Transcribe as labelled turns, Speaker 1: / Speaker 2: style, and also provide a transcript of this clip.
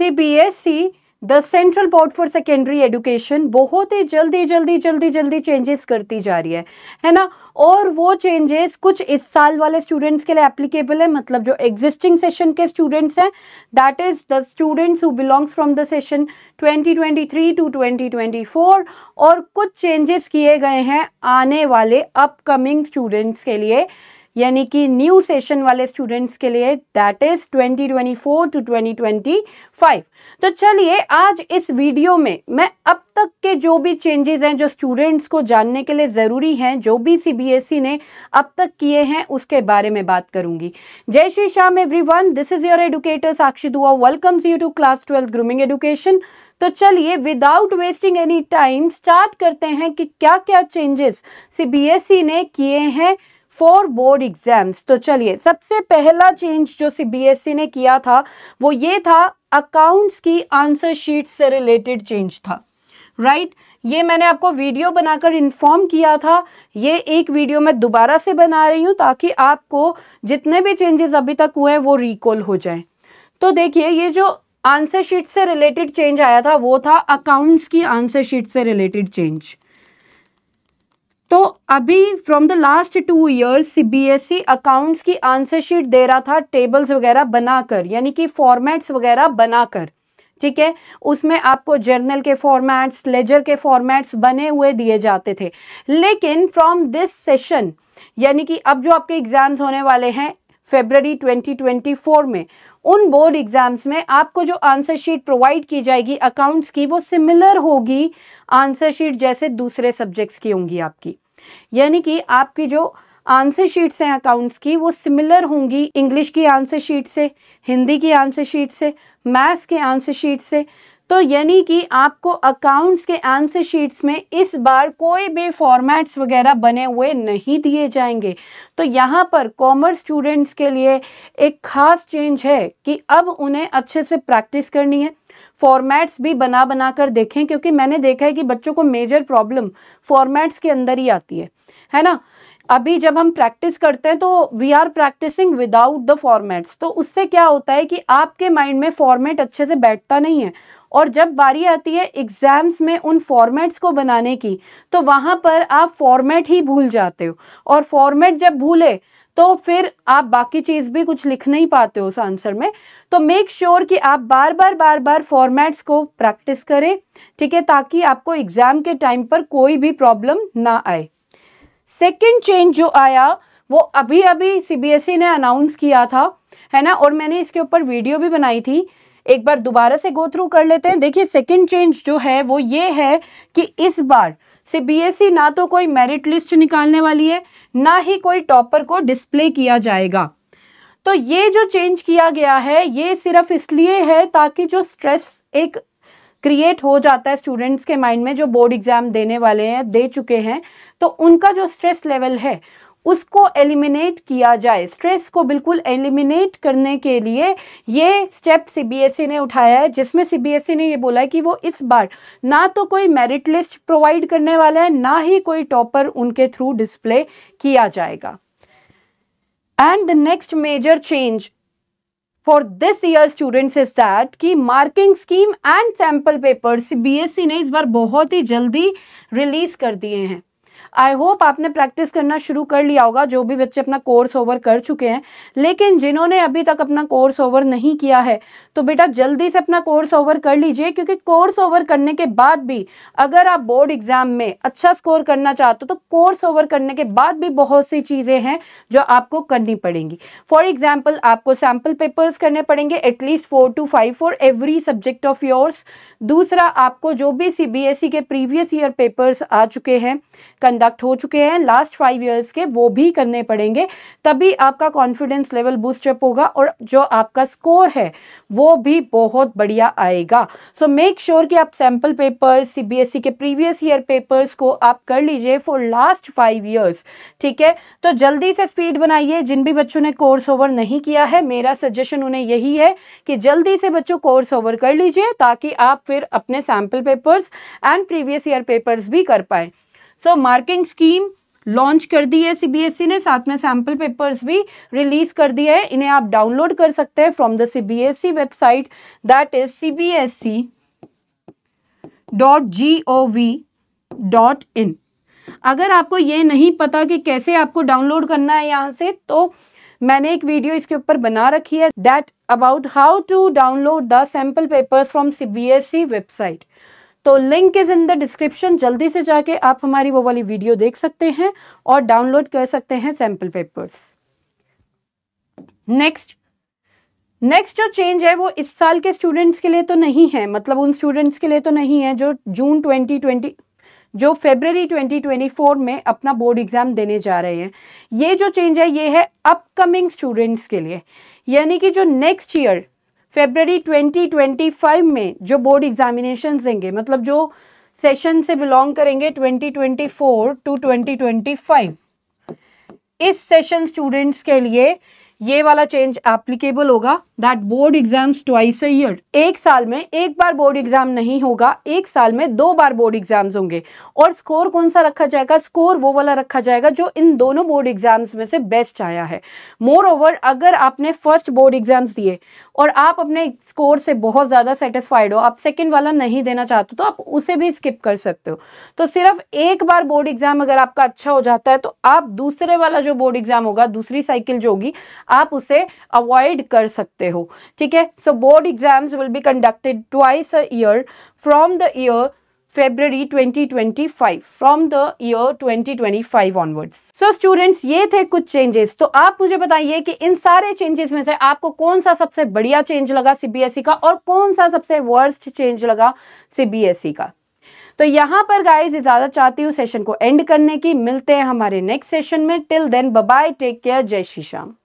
Speaker 1: C B C the central board for secondary education बहुत ही जल्दी जल्दी जल्दी जल्दी चेंजेस करती जा रही है है ना और वो चेंजेस कुछ इस साल वाले स्टूडेंट्स के लिए एप्लीकेबल है मतलब जो एग्जिस्टिंग सेशन के स्टूडेंट्स हैं that is the students who belongs from the session 2023 to 2024 और कुछ चेंजेस किए गए हैं आने वाले अपकमिंग स्टूडेंट्स के लिए यानी कि न्यू सेशन वाले स्टूडेंट्स के लिए दैट इज 2024 टू 2025 तो चलिए आज इस वीडियो में मैं अब तक के जो भी चेंजेस हैं जो स्टूडेंट्स को जानने के लिए ज़रूरी हैं जो भी सीबीएसई e ने अब तक किए हैं उसके बारे में बात करूंगी जय Shri Shyam one this is your educator Sakshi Dua welcomes you to class twelfth grooming education तो चलिए without wasting any time start करते हैं कि क्या क्या चेंजेस सी ने किए हैं फॉर बोर्ड एग्जाम्स तो चलिए सबसे पहला चेंज जो सीबीएसई e ने किया था वो ये था अकाउंट्स की आंसर शीट से रिलेटेड चेंज था राइट right? ये मैंने आपको वीडियो बनाकर इन्फॉर्म किया था ये एक वीडियो मैं दोबारा से बना रही हूँ ताकि आपको जितने भी चेंजेस अभी तक हुए हैं वो रिकॉल हो जाएं तो देखिए ये जो आंसर शीट से रिलेटेड चेंज आया था वो था अकाउंट्स की आंसर शीट से रिलेटेड चेंज अभी from the last two years CBSE accounts की आंसर शीट दे रहा था टेबल्स वगैरह बनाकर यानी कि फॉर्मेट्स वगैरह बनाकर ठीक है उसमें आपको जर्नल के फॉर्मेट्स लेजर के फॉर्मेट्स बने हुए दिए जाते थे लेकिन फ्रॉम दिस सेशन यानी कि अब जो आपके एग्ज़ाम्स होने वाले हैं फेबररी 2024 में उन बोर्ड एग्ज़ाम्स में आपको जो आंसर शीट प्रोवाइड की जाएगी अकाउंट्स की वो सिमिलर होगी आंसर शीट जैसे दूसरे सब्जेक्ट्स की होंगी आपकी यानी कि आपकी जो आंसर शीट्स हैं अकाउंट्स की वो सिमिलर होंगी इंग्लिश की आंसर शीट से हिंदी की आंसर शीट से मैथ्स के आंसर शीट से तो यानी कि आपको अकाउंट्स के आंसर शीट्स में इस बार कोई भी फॉर्मेट्स वगैरह बने हुए नहीं दिए जाएंगे तो यहाँ पर कॉमर्स स्टूडेंट्स के लिए एक ख़ास चेंज है कि अब उन्हें अच्छे से प्रैक्टिस करनी है फॉर्मेट्स भी बना बना कर देखें क्योंकि मैंने देखा है कि बच्चों को मेजर प्रॉब्लम फॉर्मेट्स के अंदर ही आती है है ना अभी जब हम प्रैक्टिस करते हैं तो we are practising without the formats तो उससे क्या होता है कि आपके माइंड में फॉर्मेट अच्छे से बैठता नहीं है और जब बारी आती है एग्ज़ाम्स में उन फॉर्मेट्स को बनाने की तो वहाँ पर आप फॉर्मेट ही भूल जाते हो और फॉर्मेट जब भूले तो फिर आप बाकी चीज़ भी कुछ लिख नहीं पाते हो उस आंसर में तो मेक श्योर sure कि आप बार बार बार बार फॉर्मेट्स को प्रैक्टिस करें ठीक है ताकि आपको एग्ज़ाम के टाइम पर कोई भी प्रॉब्लम ना आए सेकेंड चेंज जो आया वो अभी अभी सीबीएसई ने अनाउंस किया था है ना और मैंने इसके ऊपर वीडियो भी बनाई थी एक बार दोबारा से गो थ्रू कर लेते हैं देखिए सेकंड चेंज जो है वो ये है कि इस बार सीबीएसई e ना तो कोई मेरिट लिस्ट निकालने वाली है ना ही कोई टॉपर को डिस्प्ले किया जाएगा तो ये जो चेंज किया गया है ये सिर्फ इसलिए है ताकि जो स्ट्रेस एक क्रिएट हो जाता है स्टूडेंट्स के माइंड में जो बोर्ड एग्ज़ाम देने वाले हैं दे चुके हैं तो उनका जो स्ट्रेस लेवल है उसको एलिमिनेट किया जाए स्ट्रेस को बिल्कुल एलिमिनेट करने के लिए ये स्टेप सीबीएसई e ने उठाया है जिसमें सीबीएसई e ने ये बोला है कि वो इस बार ना तो कोई मेरिट लिस्ट प्रोवाइड करने वाला है ना ही कोई टॉपर उनके थ्रू डिस्प्ले किया जाएगा and the next major change for this year students is that कि marking scheme and sample papers BSC ने इस बार बहुत ही जल्दी रिलीज कर दिए हैं आई होप आपने प्रैक्टिस करना शुरू कर लिया होगा जो भी बच्चे अपना कोर्स ओवर कर चुके हैं लेकिन जिन्होंने अभी तक अपना कोर्स ओवर नहीं किया है तो बेटा जल्दी से अपना कोर्स ओवर कर लीजिए क्योंकि कोर्स ओवर करने के बाद भी अगर आप बोर्ड एग्जाम में अच्छा स्कोर करना चाहते हो तो कोर्स ओवर करने के बाद भी बहुत सी चीज़ें हैं जो आपको करनी पड़ेंगी फॉर एग्जाम्पल आपको सैम्पल पेपर्स करने पड़ेंगे at least four to five for every subject of yours दूसरा आपको जो भी सी e के प्रीवियस ईयर पेपर्स आ चुके हैं कंडक्ट हो चुके हैं लास्ट फाइव ईयर्स के वो भी करने पड़ेंगे तभी आपका कॉन्फिडेंस लेवल बूस्टअप होगा और जो आपका स्कोर है वो भी बहुत बढ़िया आएगा सो मेक श्योर कि आप सैम्पल पेपर सी के प्रीवियस ईयर पेपर्स को आप कर लीजिए फॉर लास्ट फाइव ईयर्स ठीक है तो जल्दी से स्पीड बनाइए जिन भी बच्चों ने कोर्स ओवर नहीं किया है मेरा सजेशन उन्हें यही है कि जल्दी से बच्चों कोर्स ओवर कर लीजिए ताकि आप फिर अपने sample papers and previous year papers भी कर पाएँ सो मार्किंग स्कीम लॉन्च कर दी है सीबीएसई e ने साथ में सैम्पल पेपर्स भी रिलीज कर दिए हैं इन्हें आप डाउनलोड कर सकते हैं from the CBSE website that is CBSE dot G O V dot in अगर आपको ये नहीं पता कि कैसे आपको डाउनलोड करना है यहाँ से तो मैंने एक वीडियो इसके ऊपर बना रखी है that about how to download the sample papers from C website तो link is in the description जल्दी से जाके आप हमारी वो वाली वीडियो देख सकते हैं और डाउनलोड कर सकते हैं सैम्पल पेपर्स नेक्स्ट नेक्स्ट जो चेंज है वो इस साल के स्टूडेंट्स के लिए तो नहीं है मतलब उन स्टूडेंट्स के लिए तो नहीं है जो जून 2020 जो फेब्रवरी 2024 में अपना बोर्ड एग्ज़ाम देने जा रहे हैं ये जो चेंज है ये है अपकमिंग स्टूडेंट्स के लिए यानी कि जो नेक्स्ट ईयर फेबररी 2025 में जो बोर्ड एग्जामिनेशन देंगे मतलब जो सेशन से बिलोंग करेंगे 2024 टू 2025 इस सेशन स्टूडेंट्स के लिए ये वाला चेंज एप्लीकेबल होगा that board exams twice year एक साल में एक बार बोर्ड एग्जाम नहीं होगा एक साल में दो बार बोर्ड एग्जाम्स होंगे और स्कोर कौन सा रखा जाएगा स्कोर वो वाला रखा जाएगा जो इन दोनों बोर्ड एग्जाम्स में से बेस्ट आया है मोर ओवर अगर आपने फर्स्ट बोर्ड एग्जाम्स दिए और आप अपने स्कोर से बहुत ज़्यादा सेटिस्फाइड हो आप सेकेंड वाला नहीं देना चाहते तो आप उसे भी स्किप कर सकते हो तो सिर्फ एक बार बोर्ड एग्जाम अगर आपका अच्छा हो जाता है तो आप दूसरे वाला जो बोर्ड एग्जाम होगा दूसरी साइकिल जो होगी आप उसे अवॉइड कर सकते हो ठीक है so board exams will be conducted twice a year from the year February 2025 from the year 2025 onwards so students ये थे कुछ चेंजेस तो आप मुझे बताइए कि इन सारे चेंजेस में से आपको कौन सा सबसे बढ़िया चेंज लगा सीबीएसई e का और कौन सा सबसे वर्स्ट चेंज लगा सीबीएसई e का तो यहाँ पर गाइज इजाजत चाहती हूँ सेशन को एंड करने की मिलते हैं हमारे नेक्स्ट सेशन में till then bye bye take care जय श्री श्याम